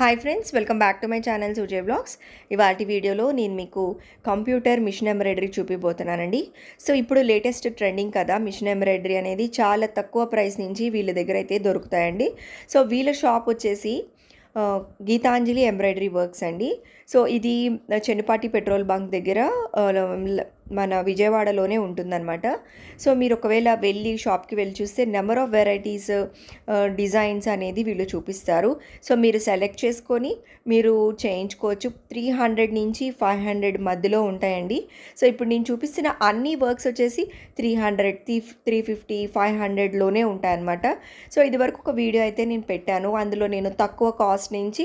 hi friends welcome back to my channel Sujay blogs ఇవాటి వీడియోలో నేను మీకు కంప్యూటర్ మిషన్ ఎంబ్రాయిడరీ చూపిపోతున్నానండి సో ఇప్పుడు లేటెస్ట్ ట్రెండింగ్ కదా మిషన్ ఎంబ్రాయిడరీ అనేది చాలా తక్కువ ప్రైస్ నుంచి వీళ్ళ దగ్గర అయితే దొరుకుతాయండి సో వీళ్ళ షాప్ వచ్చేసి గీతాంజలి ఎంబ్రాయిడరీ వర్క్స్ అండి సో ఇది చెన్నుపాటి పెట్రోల్ బంక్ దగ్గర మన విజయవాడలోనే ఉంటుందన్నమాట సో మీరు ఒకవేళ వెళ్ళి షాప్కి వెళ్ళి చూస్తే నెంబర్ ఆఫ్ వెరైటీస్ డిజైన్స్ అనేది వీళ్ళు చూపిస్తారు సో మీరు సెలెక్ట్ చేసుకొని మీరు చేయించుకోవచ్చు త్రీ హండ్రెడ్ నుంచి ఫైవ్ హండ్రెడ్ మధ్యలో ఉంటాయండి సో ఇప్పుడు నేను చూపిస్తున్న అన్ని వర్క్స్ వచ్చేసి three hundred three three fifty five హండ్రెడ్లోనే ఉంటాయన్నమాట సో ఇది వరకు ఒక వీడియో అయితే నేను పెట్టాను అందులో నేను తక్కువ కాస్ట్ నుంచి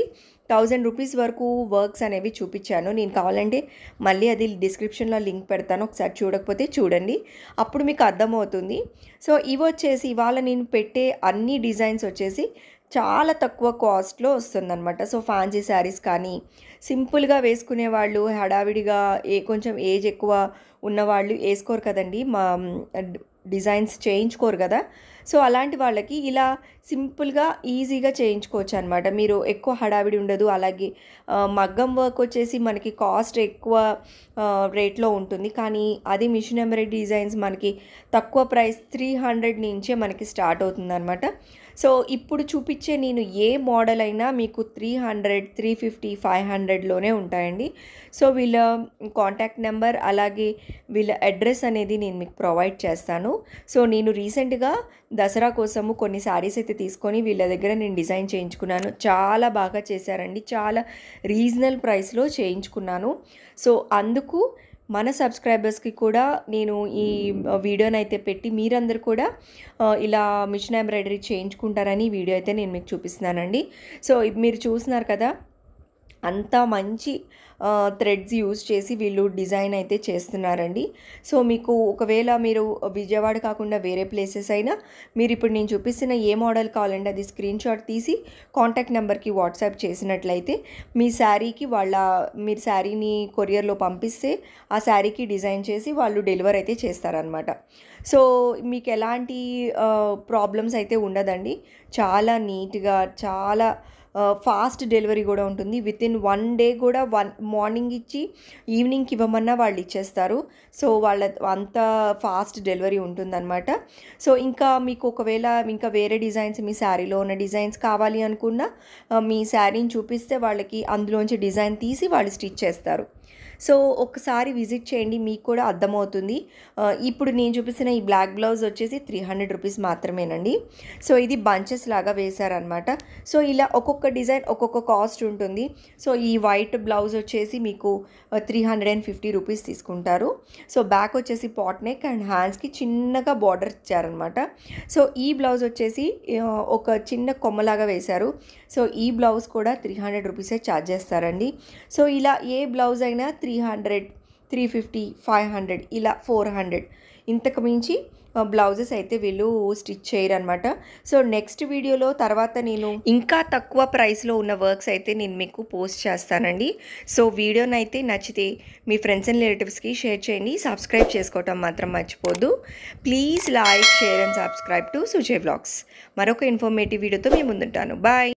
థౌజండ్ రూపీస్ వరకు వర్క్స్ అనేవి చూపించాను నేను కావాలంటే మళ్ళీ అది డిస్క్రిప్షన్లో లింక్ పెడతాను ఒకసారి చూడకపోతే చూడండి అప్పుడు మీకు అర్థమవుతుంది సో ఇవి వచ్చేసి ఇవాళ నేను పెట్టే అన్ని డిజైన్స్ వచ్చేసి చాలా తక్కువ కాస్ట్లో వస్తుందన్నమాట సో ఫ్యాన్సీ శారీస్ కానీ సింపుల్గా వేసుకునే వాళ్ళు హడావిడిగా ఏ కొంచెం ఏజ్ ఎక్కువ ఉన్నవాళ్ళు వేసుకోరు కదండి మా డిజైన్స్ చేయించుకోరు కదా సో అలాంటి వాళ్ళకి ఇలా సింపుల్గా ఈజీగా చేయించుకోవచ్చు అనమాట మీరు ఎక్కువ హడావిడి ఉండదు అలాగే మగ్గం వర్క్ వచ్చేసి మనకి కాస్ట్ ఎక్కువ రేట్లో ఉంటుంది కానీ అది మిషన్ ఎంబ్రాయిడరీ డిజైన్స్ మనకి తక్కువ ప్రైస్ త్రీ హండ్రెడ్ నుంచే మనకి స్టార్ట్ అవుతుంది అనమాట సో ఇప్పుడు చూపించే నేను ఏ మోడల్ అయినా మీకు three hundred three fifty five హండ్రెడ్లోనే ఉంటాయండి సో వీళ్ళ కాంటాక్ట్ నెంబర్ అలాగే వీళ్ళ అడ్రస్ అనేది నేను మీకు ప్రొవైడ్ చేస్తాను సో నేను రీసెంట్గా దసరా కోసము కొన్ని శారీస్ అయితే తీసుకొని వీళ్ళ దగ్గర నేను డిజైన్ చేయించుకున్నాను చాలా బాగా చేశారండి చాలా రీజనల్ ప్రైస్లో చేయించుకున్నాను సో అందుకు మన సబ్స్క్రైబర్స్కి కూడా నేను ఈ వీడియోని అయితే పెట్టి మీరందరూ కూడా ఇలా మిషన్ ఎంబ్రాయిడరీ చేయించుకుంటారని వీడియో అయితే నేను మీకు చూపిస్తున్నానండి సో మీరు చూస్తున్నారు కదా అంత మంచి థ్రెడ్స్ యూజ్ చేసి వీళ్ళు డిజైన్ అయితే చేస్తున్నారండి సో మీకు ఒకవేళ మీరు విజయవాడ కాకుండా వేరే ప్లేసెస్ అయినా మీరు ఇప్పుడు నేను చూపిస్తున్న ఏ మోడల్ కావాలండి అది స్క్రీన్ షాట్ తీసి కాంటాక్ట్ నెంబర్కి వాట్సాప్ చేసినట్లయితే మీ శారీకి వాళ్ళ మీరు శారీని కొరియర్లో పంపిస్తే ఆ శారీకి డిజైన్ చేసి వాళ్ళు డెలివర్ అయితే చేస్తారనమాట సో మీకు ఎలాంటి ప్రాబ్లమ్స్ అయితే ఉండదండి చాలా నీట్గా చాలా ఫాస్ట్ డెలివరీ కూడా ఉంటుంది విత్ ఇన్ వన్ డే కూడా వన్ మార్నింగ్ ఇచ్చి ఈవినింగ్కి ఇవ్వమన్నా వాళ్ళు ఇచ్చేస్తారు సో వాళ్ళ అంత ఫాస్ట్ డెలివరీ ఉంటుందన్నమాట సో ఇంకా మీకు ఒకవేళ ఇంకా వేరే డిజైన్స్ మీ శారీలో ఉన్న డిజైన్స్ కావాలి అనుకున్న మీ శారీని చూపిస్తే వాళ్ళకి అందులోంచి డిజైన్ తీసి వాళ్ళు స్టిచ్ చేస్తారు సో ఒకసారి విజిట్ చేయండి మీకు కూడా అర్థమవుతుంది ఇప్పుడు నేను చూపిస్తున్న ఈ బ్లాక్ బ్లౌజ్ వచ్చేసి త్రీ హండ్రెడ్ రూపీస్ మాత్రమేనండి సో ఇది బంచెస్ లాగా వేశారనమాట సో ఇలా ఒక్కొక్క డిజైన్ ఒక్కొక్క కాస్ట్ ఉంటుంది సో ఈ వైట్ బ్లౌజ్ వచ్చేసి మీకు three hundred and fifty rupees తీసుకుంటారు సో బ్యాక్ వచ్చేసి పాట్ నెక్ అండ్ హ్యాండ్స్కి చిన్నగా బార్డర్ ఇచ్చారనమాట సో ఈ బ్లౌజ్ వచ్చేసి ఒక చిన్న కొమ్మలాగా వేశారు సో ఈ బ్లౌజ్ కూడా త్రీ హండ్రెడ్ రూపీసే ఛార్జ్ చేస్తారండి సో ఇలా ఏ బ్లౌజ్ ఎంతైనా three hundred three fifty five hundred ఇలా ఫోర్ హండ్రెడ్ ఇంతకు మించి బ్లౌజెస్ అయితే వీళ్ళు స్టిచ్ చేయరు అనమాట సో నెక్స్ట్ వీడియోలో తర్వాత నేను ఇంకా తక్కువ ప్రైస్లో ఉన్న వర్క్స్ అయితే నేను మీకు పోస్ట్ చేస్తానండి సో వీడియోని అయితే నచ్చితే మీ ఫ్రెండ్స్ అండ్ రిలేటివ్స్కి షేర్ చేయండి సబ్స్క్రైబ్ చేసుకోవటం మాత్రం మర్చిపోద్దు please like share and subscribe to Sujay blogs మరొక ఇన్ఫర్మేటివ్ వీడియోతో మేము ముందుంటాను బాయ్